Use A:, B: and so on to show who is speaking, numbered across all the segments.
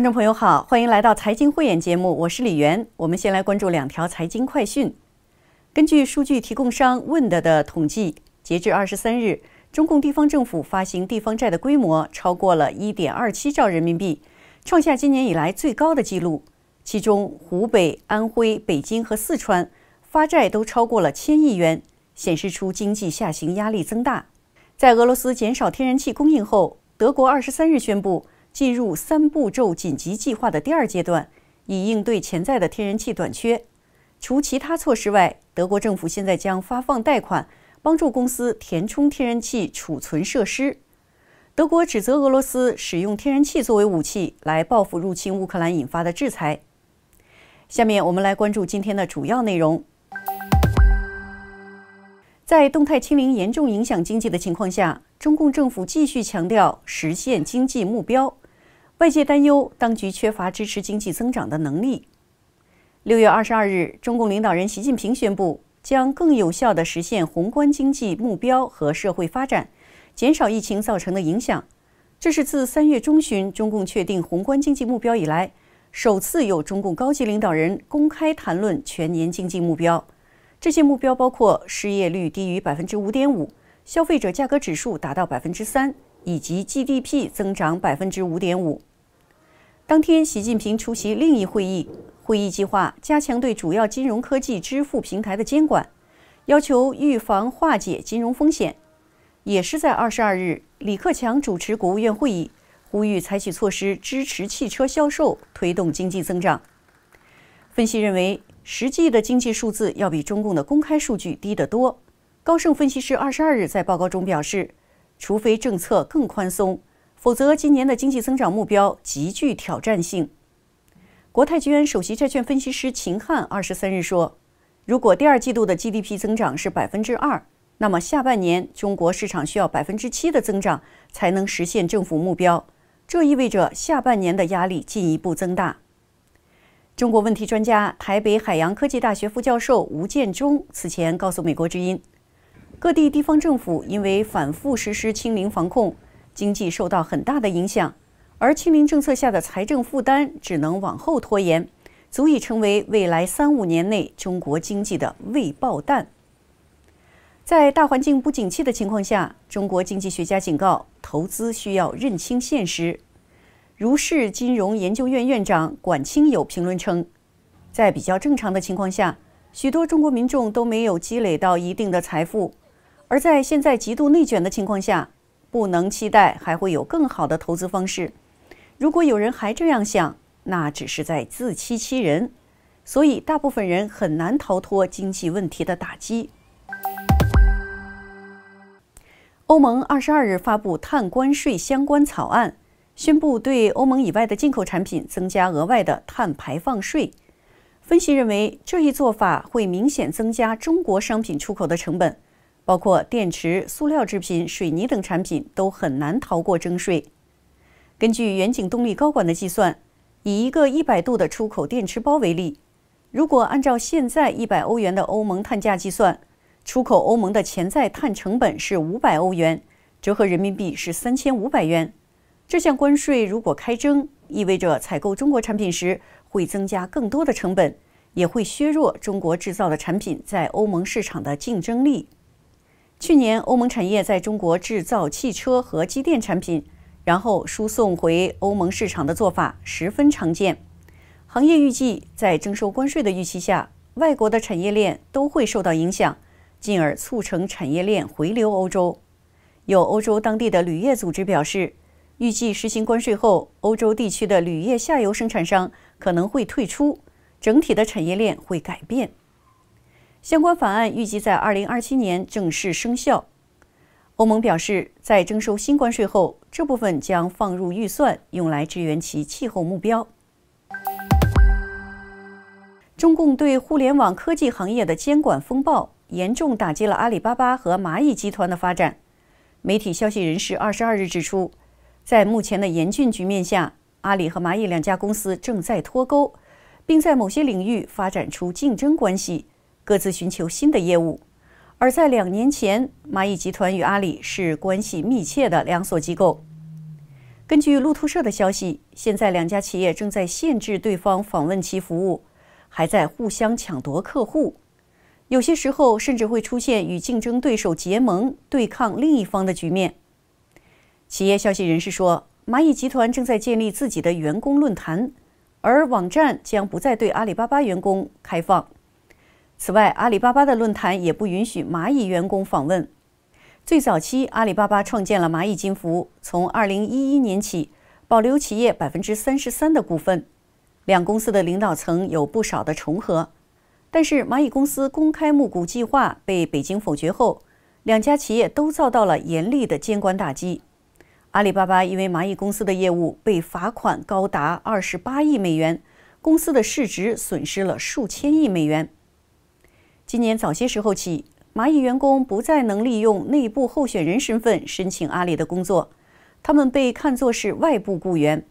A: 观众朋友好，欢迎来到财经慧眼节目，我是李媛。我们先来关注两条财经快讯。根据数据提供商 Wind 的统计，截至二十三日，中共地方政府发行地方债的规模超过了一点二七兆人民币，创下今年以来最高的纪录。其中，湖北、安徽、北京和四川发债都超过了千亿元，显示出经济下行压力增大。在俄罗斯减少天然气供应后，德国二十三日宣布。进入三步骤紧急计划的第二阶段，以应对潜在的天然气短缺。除其他措施外，德国政府现在将发放贷款，帮助公司填充天然气储存设施。德国指责俄罗斯使用天然气作为武器来报复入侵乌克兰引发的制裁。下面我们来关注今天的主要内容。在动态清零严重影响经济的情况下，中共政府继续强调实现经济目标。外界担忧当局缺乏支持经济增长的能力。六月二十二日，中共领导人习近平宣布将更有效地实现宏观经济目标和社会发展，减少疫情造成的影响。这是自三月中旬中共确定宏观经济目标以来，首次有中共高级领导人公开谈论全年经济目标。这些目标包括失业率低于百分之五点五、消费者价格指数达到百分之三，以及 GDP 增长百分之五点五。当天，习近平出席另一会议，会议计划加强对主要金融科技支付平台的监管，要求预防化解金融风险。也是在二十二日，李克强主持国务院会议，呼吁采取措施支持汽车销售，推动经济增长。分析认为。实际的经济数字要比中共的公开数据低得多。高盛分析师二十二日在报告中表示，除非政策更宽松，否则今年的经济增长目标极具挑战性。国泰君安首席债券分析师秦汉二十三日说，如果第二季度的 GDP 增长是百分之二，那么下半年中国市场需要百分之七的增长才能实现政府目标，这意味着下半年的压力进一步增大。中国问题专家、台北海洋科技大学副教授吴建中此前告诉《美国之音》，各地地方政府因为反复实施“清零”防控，经济受到很大的影响，而“清零”政策下的财政负担只能往后拖延，足以成为未来三五年内中国经济的未爆弹。在大环境不景气的情况下，中国经济学家警告，投资需要认清现实。如是金融研究院院长管清友评论称，在比较正常的情况下，许多中国民众都没有积累到一定的财富；而在现在极度内卷的情况下，不能期待还会有更好的投资方式。如果有人还这样想，那只是在自欺欺人。所以，大部分人很难逃脱经济问题的打击。欧盟二十二日发布碳关税相关草案。宣布对欧盟以外的进口产品增加额外的碳排放税。分析认为，这一做法会明显增加中国商品出口的成本，包括电池、塑料制品、水泥等产品都很难逃过征税。根据远景动力高管的计算，以一个100度的出口电池包为例，如果按照现在100欧元的欧盟碳价计算，出口欧盟的潜在碳成本是500欧元，折合人民币是3500元。这项关税如果开征，意味着采购中国产品时会增加更多的成本，也会削弱中国制造的产品在欧盟市场的竞争力。去年，欧盟产业在中国制造汽车和机电产品，然后输送回欧盟市场的做法十分常见。行业预计，在征收关税的预期下，外国的产业链都会受到影响，进而促成产业链回流欧洲。有欧洲当地的铝业组织表示。预计实行关税后，欧洲地区的铝业下游生产商可能会退出，整体的产业链会改变。相关法案预计在二零二七年正式生效。欧盟表示，在征收新关税后，这部分将放入预算，用来支援其气候目标。中共对互联网科技行业的监管风暴，严重打击了阿里巴巴和蚂蚁集团的发展。媒体消息人士二十二日指出。在目前的严峻局面下，阿里和蚂蚁两家公司正在脱钩，并在某些领域发展出竞争关系，各自寻求新的业务。而在两年前，蚂蚁集团与阿里是关系密切的两所机构。根据路透社的消息，现在两家企业正在限制对方访问其服务，还在互相抢夺客户，有些时候甚至会出现与竞争对手结盟对抗另一方的局面。企业消息人士说，蚂蚁集团正在建立自己的员工论坛，而网站将不再对阿里巴巴员工开放。此外，阿里巴巴的论坛也不允许蚂蚁员工访问。最早期，阿里巴巴创建了蚂蚁金服，从二零一一年起保留企业百分之三十三的股份。两公司的领导层有不少的重合，但是蚂蚁公司公开募股计划被北京否决后，两家企业都遭到了严厉的监管打击。阿里巴巴因为蚂蚁公司的业务被罚款高达二十八亿美元，公司的市值损失了数千亿美元。今年早些时候起，蚂蚁员工不再能利用内部候选人身份申请阿里的工作，他们被看作是外部雇员。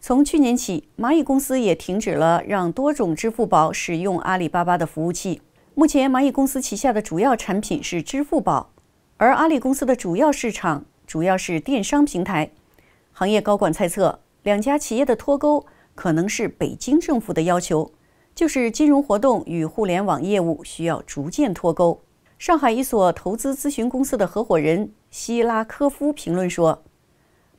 A: 从去年起，蚂蚁公司也停止了让多种支付宝使用阿里巴巴的服务器。目前，蚂蚁公司旗下的主要产品是支付宝，而阿里公司的主要市场。主要是电商平台，行业高管猜测两家企业的脱钩可能是北京政府的要求，就是金融活动与互联网业务需要逐渐脱钩。上海一所投资咨询公司的合伙人希拉科夫评论说：“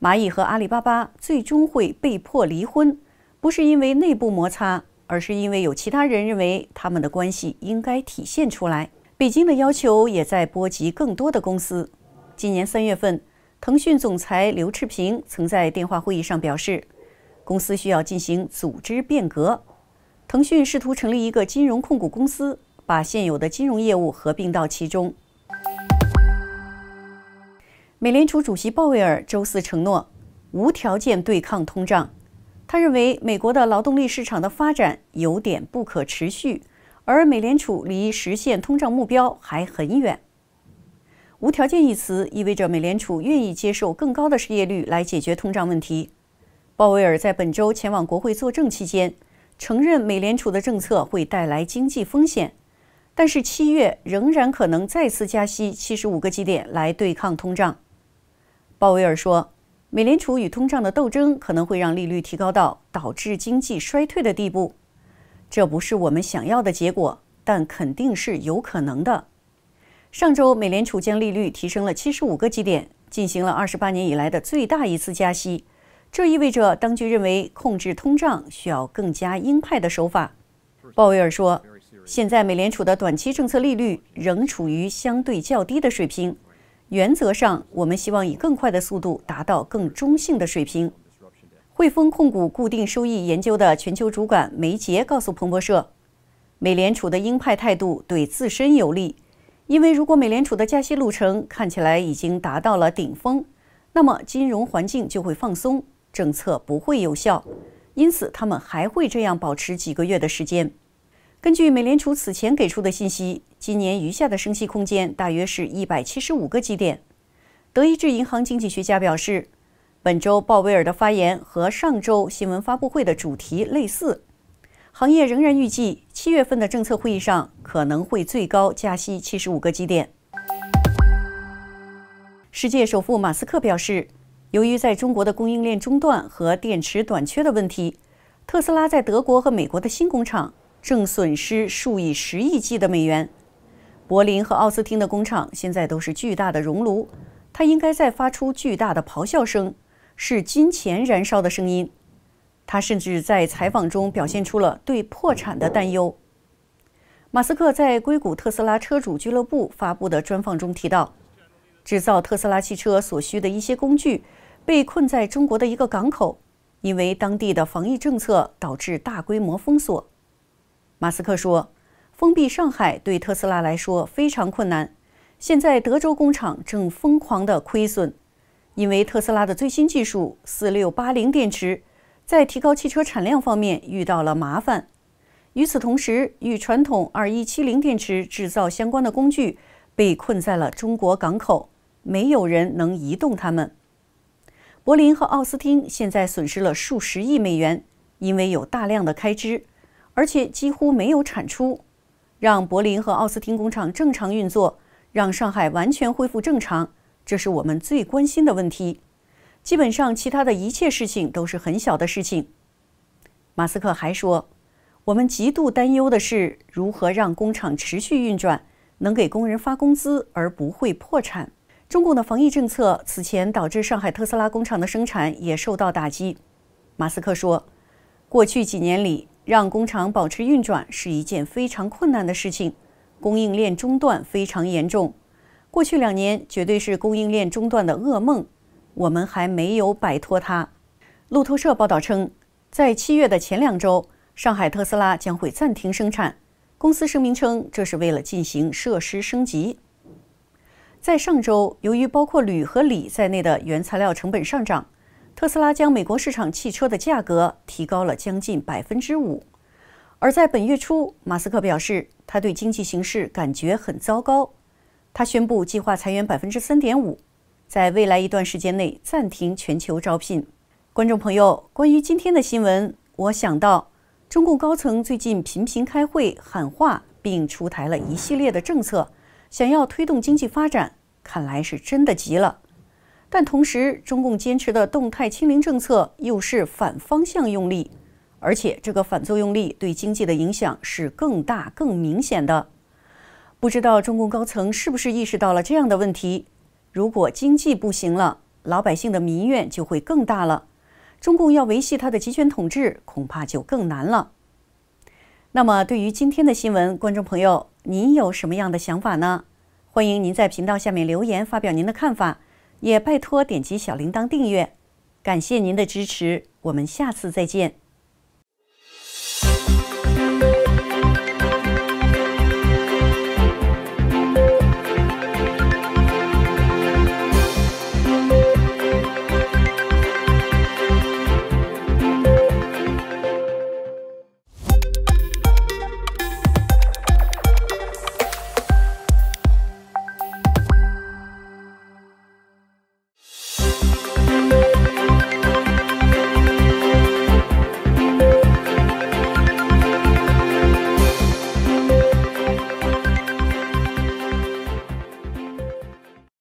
A: 蚂蚁和阿里巴巴最终会被迫离婚，不是因为内部摩擦，而是因为有其他人认为他们的关系应该体现出来。北京的要求也在波及更多的公司。今年三月份。”腾讯总裁刘炽平曾在电话会议上表示，公司需要进行组织变革。腾讯试图成立一个金融控股公司，把现有的金融业务合并到其中。美联储主席鲍威尔周四承诺，无条件对抗通胀。他认为美国的劳动力市场的发展有点不可持续，而美联储离实现通胀目标还很远。“无条件”一词意味着美联储愿意接受更高的失业率来解决通胀问题。鲍威尔在本周前往国会作证期间，承认美联储的政策会带来经济风险，但是七月仍然可能再次加息75个基点来对抗通胀。鲍威尔说：“美联储与通胀的斗争可能会让利率提高到导致经济衰退的地步，这不是我们想要的结果，但肯定是有可能的。”上周，美联储将利率提升了七十五个基点，进行了二十八年以来的最大一次加息。这意味着当局认为控制通胀需要更加鹰派的手法。鲍威尔说：“现在美联储的短期政策利率仍处于相对较低的水平，原则上，我们希望以更快的速度达到更中性的水平。”汇丰控股固定收益研究的全球主管梅杰告诉彭博社：“美联储的鹰派态度对自身有利。”因为如果美联储的加息路程看起来已经达到了顶峰，那么金融环境就会放松，政策不会有效，因此他们还会这样保持几个月的时间。根据美联储此前给出的信息，今年余下的升息空间大约是一百七十五个基点。德意志银行经济学家表示，本周鲍威尔的发言和上周新闻发布会的主题类似。行业仍然预计，七月份的政策会议上可能会最高加息七十五个基点。世界首富马斯克表示，由于在中国的供应链中断和电池短缺的问题，特斯拉在德国和美国的新工厂正损失数以十亿计的美元。柏林和奥斯汀的工厂现在都是巨大的熔炉，它应该在发出巨大的咆哮声，是金钱燃烧的声音。他甚至在采访中表现出了对破产的担忧。马斯克在硅谷特斯拉车主俱乐部发布的专访中提到，制造特斯拉汽车所需的一些工具被困在中国的一个港口，因为当地的防疫政策导致大规模封锁。马斯克说：“封闭上海对特斯拉来说非常困难。现在德州工厂正疯狂的亏损，因为特斯拉的最新技术4680电池。”在提高汽车产量方面遇到了麻烦。与此同时，与传统2170电池制造相关的工具被困在了中国港口，没有人能移动它们。柏林和奥斯汀现在损失了数十亿美元，因为有大量的开支，而且几乎没有产出。让柏林和奥斯汀工厂正常运作，让上海完全恢复正常，这是我们最关心的问题。基本上，其他的一切事情都是很小的事情。马斯克还说：“我们极度担忧的是如何让工厂持续运转，能给工人发工资而不会破产。”中共的防疫政策此前导致上海特斯拉工厂的生产也受到打击。马斯克说：“过去几年里，让工厂保持运转是一件非常困难的事情，供应链中断非常严重。过去两年绝对是供应链中断的噩梦。”我们还没有摆脱它。路透社报道称，在七月的前两周，上海特斯拉将会暂停生产。公司声明称，这是为了进行设施升级。在上周，由于包括铝和锂在内的原材料成本上涨，特斯拉将美国市场汽车的价格提高了将近百分之五。而在本月初，马斯克表示，他对经济形势感觉很糟糕。他宣布计划裁员百分之三点五。在未来一段时间内暂停全球招聘。观众朋友，关于今天的新闻，我想到中共高层最近频频开会喊话，并出台了一系列的政策，想要推动经济发展，看来是真的急了。但同时，中共坚持的动态清零政策又是反方向用力，而且这个反作用力对经济的影响是更大、更明显的。不知道中共高层是不是意识到了这样的问题？如果经济不行了，老百姓的民怨就会更大了，中共要维系他的集权统治，恐怕就更难了。那么，对于今天的新闻，观众朋友，您有什么样的想法呢？欢迎您在频道下面留言发表您的看法，也拜托点击小铃铛订阅，感谢您的支持，我们下次再见。